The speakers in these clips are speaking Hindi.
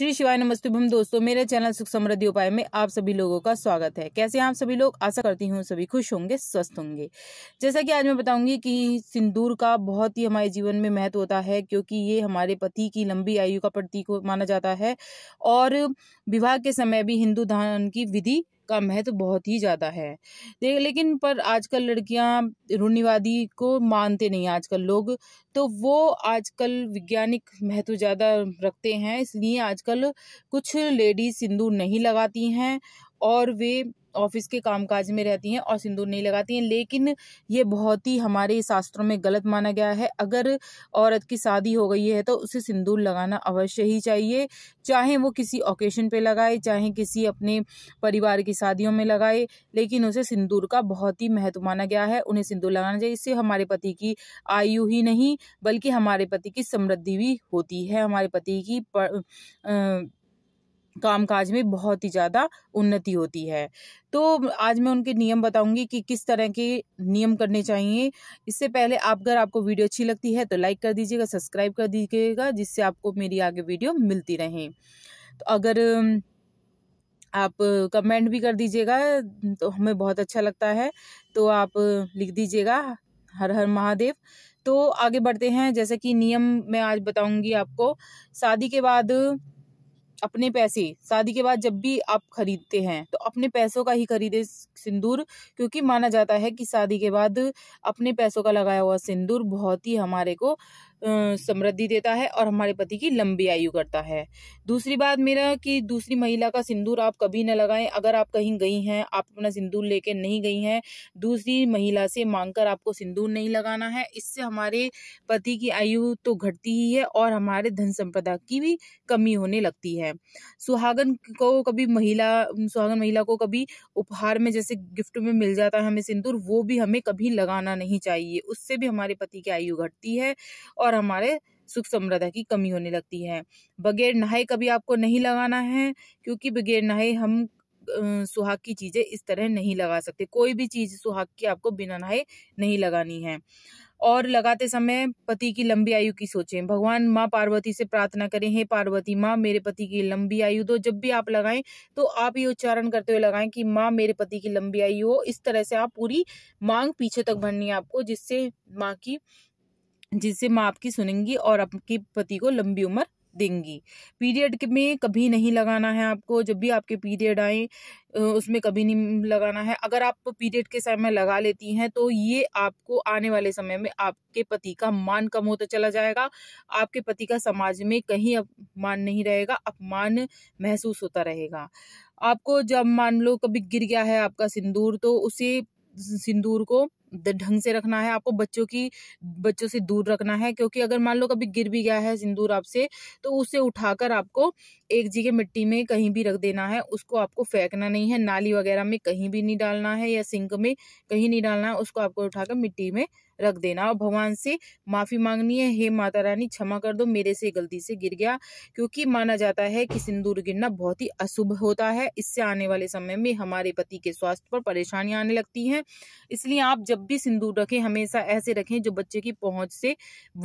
श्री शिवाय नमस्तुभम दोस्तों मेरे चैनल सुख समृद्धि उपाय में आप सभी लोगों का स्वागत है कैसे आप सभी लोग आशा करती हूँ सभी खुश होंगे स्वस्थ होंगे जैसा कि आज मैं बताऊंगी कि सिंदूर का बहुत ही हमारे जीवन में महत्व होता है क्योंकि ये हमारे पति की लंबी आयु का प्रतीक माना जाता है और विवाह के समय भी हिंदू धान की विधि का महत्व तो बहुत ही ज़्यादा है लेकिन पर आजकल लड़कियां रूढ़िवादी को मानते नहीं आजकल लोग तो वो आजकल वैज्ञानिक महत्व ज़्यादा रखते हैं इसलिए आजकल कुछ लेडीज सिंदूर नहीं लगाती हैं और वे ऑफिस के कामकाज में रहती हैं और सिंदूर नहीं लगाती हैं लेकिन ये बहुत ही हमारे शास्त्रों में गलत माना गया है अगर औरत की शादी हो गई है तो उसे सिंदूर लगाना अवश्य ही चाहिए चाहे वो किसी ओकेशन पे लगाए चाहे किसी अपने परिवार की शादियों में लगाए लेकिन उसे सिंदूर का बहुत ही महत्व माना गया है उन्हें सिंदूर लगाना चाहिए इससे हमारे पति की आयु ही नहीं बल्कि हमारे पति की समृद्धि भी होती है हमारे पति की पर, आ, कामकाज में बहुत ही ज़्यादा उन्नति होती है तो आज मैं उनके नियम बताऊंगी कि किस तरह के नियम करने चाहिए इससे पहले आप अगर आपको वीडियो अच्छी लगती है तो लाइक कर दीजिएगा सब्सक्राइब कर दीजिएगा जिससे आपको मेरी आगे वीडियो मिलती रहे तो अगर आप कमेंट भी कर दीजिएगा तो हमें बहुत अच्छा लगता है तो आप लिख दीजिएगा हर हर महादेव तो आगे बढ़ते हैं जैसे कि नियम मैं आज बताऊंगी आपको शादी के बाद अपने पैसे शादी के बाद जब भी आप खरीदते हैं तो अपने पैसों का ही खरीदे सिंदूर क्योंकि माना जाता है कि शादी के बाद अपने पैसों का लगाया हुआ सिंदूर बहुत ही हमारे को समृद्धि देता है और हमारे पति की लंबी आयु करता है दूसरी बात मेरा कि दूसरी महिला का सिंदूर आप कभी ना लगाएं अगर आप कहीं गई हैं आप अपना सिंदूर लेके नहीं गई हैं दूसरी महिला से मांगकर आपको सिंदूर नहीं लगाना है इससे हमारे पति की आयु तो घटती ही है और हमारे धन संपदा की भी कमी होने लगती है सुहागन को कभी महिला सुहागन महिला को कभी उपहार में जैसे गिफ्ट में मिल जाता है हमें सिंदूर वो भी हमें कभी लगाना नहीं चाहिए उससे भी हमारे पति की आयु घटती है और और हमारे सुख समृद्धा की कमी होने लगती है बगैर नहाए कभी आपको नहीं लगाना है क्योंकि बगैर नहाए हम सुहाग की चीज़ें इस तरह नहीं लगा सकते कोई भी चीज़ सुहाग की आपको बिना नहाए नहीं लगानी है और लगाते समय पति की लंबी आयु की सोचें भगवान माँ पार्वती से प्रार्थना करें हे पार्वती माँ मेरे पति की लंबी आयु दो जब भी आप लगाएं तो आप ये उच्चारण करते हुए लगाएं कि माँ मेरे पति की लंबी आयु हो इस तरह से आप पूरी मांग पीछे तक भरनी है आपको जिससे माँ की जिससे माँ आपकी सुनेंगी और आपके पति को लंबी उम्र देंगी पीरियड में कभी नहीं लगाना है आपको जब भी आपके पीरियड आए उसमें कभी नहीं लगाना है अगर आप पीरियड के समय लगा लेती हैं तो ये आपको आने वाले समय में आपके पति का मान कम होता चला जाएगा आपके पति का समाज में कहीं अपमान नहीं रहेगा अपमान महसूस होता रहेगा आपको जब मान लो कभी गिर गया है आपका सिंदूर तो उसे सिंदूर को ढंग से रखना है आपको बच्चों की बच्चों से दूर रखना है क्योंकि अगर मान लो कभी गिर भी गया है सिंदूर आपसे तो उसे उठाकर आपको एक जी के मिट्टी में कहीं भी रख देना है उसको आपको फेंकना नहीं है नाली वगैरह में कहीं भी नहीं डालना है या सिंक में कहीं नहीं डालना है उसको आपको उठाकर मिट्टी में रख देना और भगवान से माफ़ी मांगनी है हे माता रानी क्षमा कर दो मेरे से गलती से गिर गया क्योंकि माना जाता है कि सिंदूर गिरना बहुत ही अशुभ होता है इससे आने वाले समय में हमारे पति के स्वास्थ्य पर परेशानियां आने लगती हैं इसलिए आप जब भी सिंदूर रखें हमेशा ऐसे रखें जो बच्चे की पहुंच से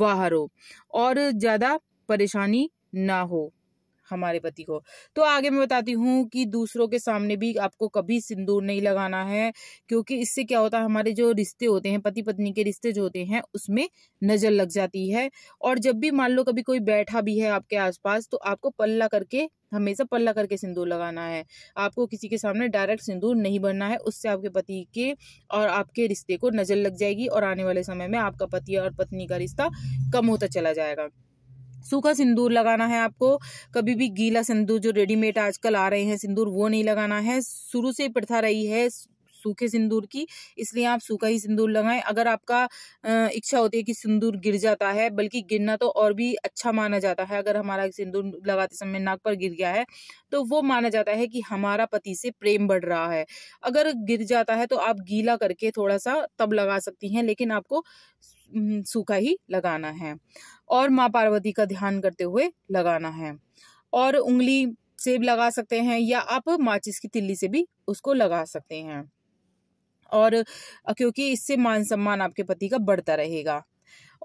बाहर हो और ज़्यादा परेशानी ना हो हमारे पति को तो आगे मैं बताती हूँ कि दूसरों के सामने भी आपको कभी सिंदूर नहीं लगाना है क्योंकि इससे क्या होता है हमारे जो रिश्ते होते हैं पति पत्नी के रिश्ते जो होते हैं उसमें नज़र लग जाती है और जब भी मान लो कभी कोई बैठा भी है आपके आसपास तो आपको पल्ला करके हमेशा पल्ला करके सिंदूर लगाना है आपको किसी के सामने डायरेक्ट सिंदूर नहीं भरना है उससे आपके पति के और आपके रिश्ते को नज़र लग जाएगी और आने वाले समय में आपका पति और पत्नी का रिश्ता कम होता चला जाएगा सूखा सिंदूर लगाना है आपको कभी भी गीला सिंदूर जो रेडीमेड आजकल आ रहे हैं सिंदूर वो नहीं लगाना है शुरू से प्रथा रही है सूखे सिंदूर की इसलिए आप सूखा ही सिंदूर लगाएं अगर आपका इच्छा होती है कि सिंदूर गिर जाता है बल्कि गिरना तो और भी अच्छा माना जाता है अगर हमारा सिंदूर लगाते समय नाक पर गिर गया है तो वो माना जाता है कि हमारा पति से प्रेम बढ़ रहा है अगर गिर जाता है तो आप गीला करके थोड़ा सा तब लगा सकती हैं लेकिन आपको सूखा ही लगाना है और माँ पार्वती का ध्यान करते हुए लगाना है और उंगली से भी लगा सकते हैं या आप माचिस की तिल्ली से भी उसको लगा सकते हैं और क्योंकि इससे मान सम्मान आपके पति का बढ़ता रहेगा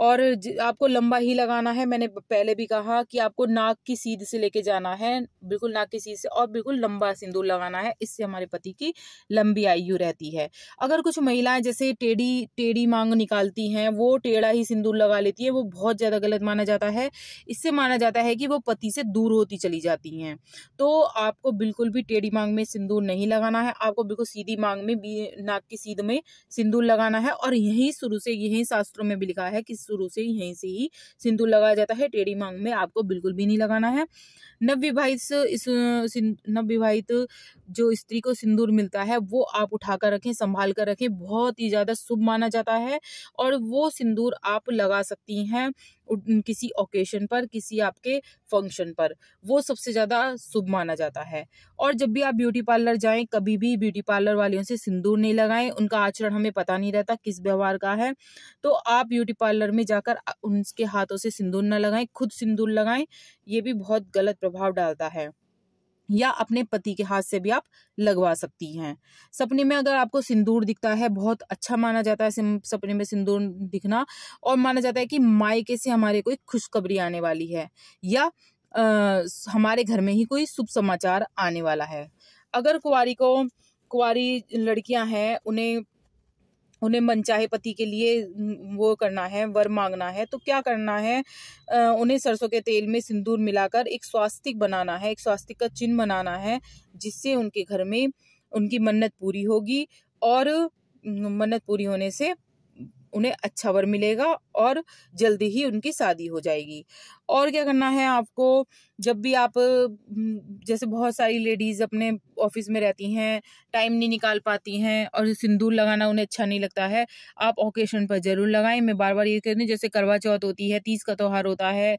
और आपको लंबा ही लगाना है मैंने पहले भी कहा कि आपको नाक की सीध से लेके जाना है बिल्कुल नाक की सीध से और बिल्कुल लंबा सिंदूर लगाना है इससे हमारे पति की लंबी आयु रहती है अगर कुछ महिलाएं जैसे टेढ़ी टेढ़ी मांग निकालती हैं वो टेढ़ा ही सिंदूर लगा लेती है वो बहुत ज़्यादा गलत माना जाता है इससे माना जाता है कि वो पति से दूर होती चली जाती हैं तो आपको बिल्कुल भी टेढ़ी मांग में सिंदूर नहीं लगाना है आपको बिल्कुल सीधी मांग में नाक की सीध में सिंदूर लगाना है और यहीं शुरू से यही शास्त्रों में भी लिखा है कि शुरू से यहीं से ही सिंदूर लगाया जाता है टेढ़ी मांग में आपको बिल्कुल भी नहीं लगाना है नवविवाहित इस नवविवाहित जो स्त्री को सिंदूर मिलता है वो आप उठा कर रखें संभाल कर रखें बहुत ही ज़्यादा शुभ माना जाता है और वो सिंदूर आप लगा सकती हैं किसी ओकेशन पर किसी आपके फंक्शन पर वो सबसे ज़्यादा शुभ माना जाता है और जब भी आप ब्यूटी पार्लर जाएं कभी भी ब्यूटी पार्लर वालियों से सिंदूर नहीं लगाएं उनका आचरण हमें पता नहीं रहता किस व्यवहार का है तो आप ब्यूटी पार्लर में जाकर उनके हाथों से सिंदूर ना लगाएं खुद सिंदूर लगाएं ये भी बहुत गलत प्रभाव डालता है या अपने पति के हाथ से भी आप लगवा सकती हैं सपने में अगर आपको सिंदूर दिखता है बहुत अच्छा माना जाता है सपने में सिंदूर दिखना और माना जाता है कि मायके से हमारे कोई खुशखबरी आने वाली है या आ, हमारे घर में ही कोई शुभ समाचार आने वाला है अगर कुंवारी को कुंवारी लड़कियां हैं उन्हें उन्हें मनचाहे पति के लिए वो करना है वर मांगना है तो क्या करना है उन्हें सरसों के तेल में सिंदूर मिलाकर एक स्वास्तिक बनाना है एक स्वास्तिक का चिन्ह बनाना है जिससे उनके घर में उनकी मन्नत पूरी होगी और मन्नत पूरी होने से उन्हें अच्छा वर मिलेगा और जल्दी ही उनकी शादी हो जाएगी और क्या करना है आपको जब भी आप हम्म, जैसे बहुत सारी लेडीज़ अपने ऑफिस में रहती हैं टाइम नहीं निकाल पाती हैं और सिंदूर लगाना उन्हें अच्छा नहीं लगता है आप ओकेशन पर ज़रूर लगाएं मैं बार बार ये कहती हूँ जैसे करवा चौथ होती है तीज का त्यौहार होता है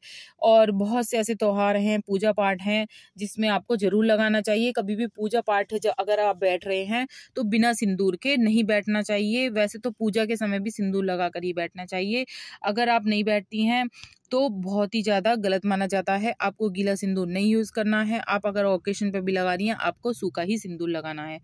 और बहुत से ऐसे त्यौहार हैं पूजा पाठ हैं जिसमें आपको ज़रूर लगाना चाहिए कभी भी पूजा पाठ अगर आप बैठ रहे हैं तो बिना सिंदूर के नहीं बैठना चाहिए वैसे तो पूजा के समय भी सिंदूर लगा कर ही बैठना चाहिए अगर आप नहीं बैठती हैं तो बहुत ही ज़्यादा गलत माना जाता है आपको गीला सिंदूर नहीं यूज़ करना है आप अगर ओकेशन पर भी लगा रही हैं आपको सूखा ही सिंदूर लगाना है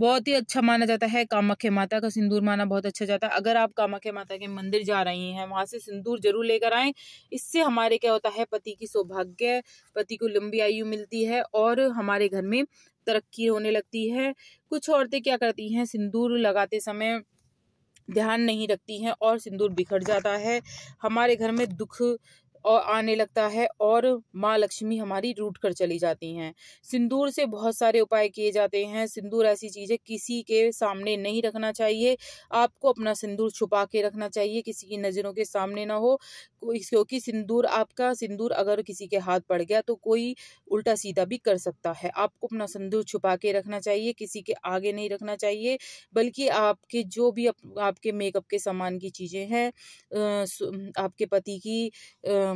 बहुत ही अच्छा माना जाता है कामाख्या माता का सिंदूर माना बहुत अच्छा जाता है अगर आप कामाख्या माता के मंदिर जा रही हैं वहाँ से सिंदूर जरूर लेकर आएँ इससे हमारे क्या होता है पति की सौभाग्य पति को लंबी आयु मिलती है और हमारे घर में तरक्की होने लगती है कुछ औरतें क्या करती हैं सिंदूर लगाते समय ध्यान नहीं रखती हैं और सिंदूर बिखर जाता है हमारे घर में दुख और आने लगता है और माँ लक्ष्मी हमारी रूट कर चली जाती हैं सिंदूर से बहुत सारे उपाय किए जाते हैं सिंदूर ऐसी चीज़ है किसी के सामने नहीं रखना चाहिए आपको अपना सिंदूर छुपा के रखना चाहिए किसी की नज़रों के सामने ना हो क्योंकि सिंदूर आपका सिंदूर अगर किसी के हाथ पड़ गया तो कोई उल्टा सीधा भी कर सकता है आपको अपना सिंदूर छुपा के रखना चाहिए किसी के आगे नहीं रखना चाहिए बल्कि आपके जो भी आप, आपके मेकअप के सामान की चीज़ें हैं आपके पति की आ,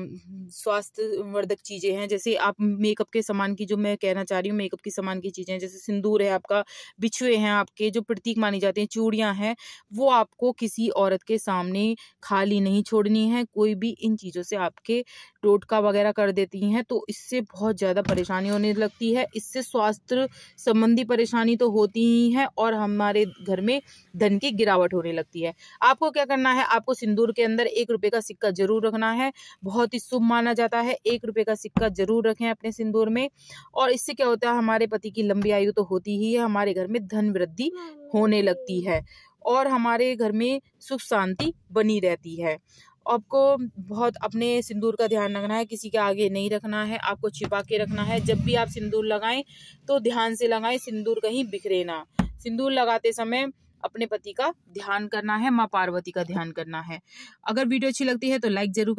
स्वास्थ्यवर्धक चीज़ें हैं जैसे आप मेकअप के सामान की जो मैं कहना चाह रही हूँ मेकअप की सामान की चीज़ें जैसे सिंदूर है आपका बिछुए हैं आपके जो प्रतीक माने जाते हैं चूड़ियाँ हैं वो आपको किसी औरत के सामने खाली नहीं छोड़नी है कोई भी इन चीज़ों से आपके टोटका वगैरह कर देती हैं तो इससे बहुत ज़्यादा परेशानी होने लगती है इससे स्वास्थ्य संबंधी परेशानी तो होती ही है और हमारे घर में धन की गिरावट होने लगती है आपको क्या करना है आपको सिंदूर के अंदर एक रुपये का सिक्का जरूर रखना है बहुत बहुत ही शुभ माना जाता है एक रुपए का सिक्का जरूर रखें अपने सिंदूर में और इससे क्या होता है हमारे पति की लंबी आयु तो होती ही है हमारे घर में धन वृद्धि होने लगती है और हमारे घर में सुख शांति बनी रहती है आपको बहुत अपने सिंदूर का ध्यान रखना है किसी के आगे नहीं रखना है आपको छिपा के रखना है जब भी आप सिंदूर लगाएं तो ध्यान से लगाएं सिंदूर कहीं बिखरे ना सिंदूर लगाते समय अपने पति का ध्यान करना है माँ पार्वती का ध्यान करना है अगर वीडियो अच्छी लगती है तो लाइक जरूर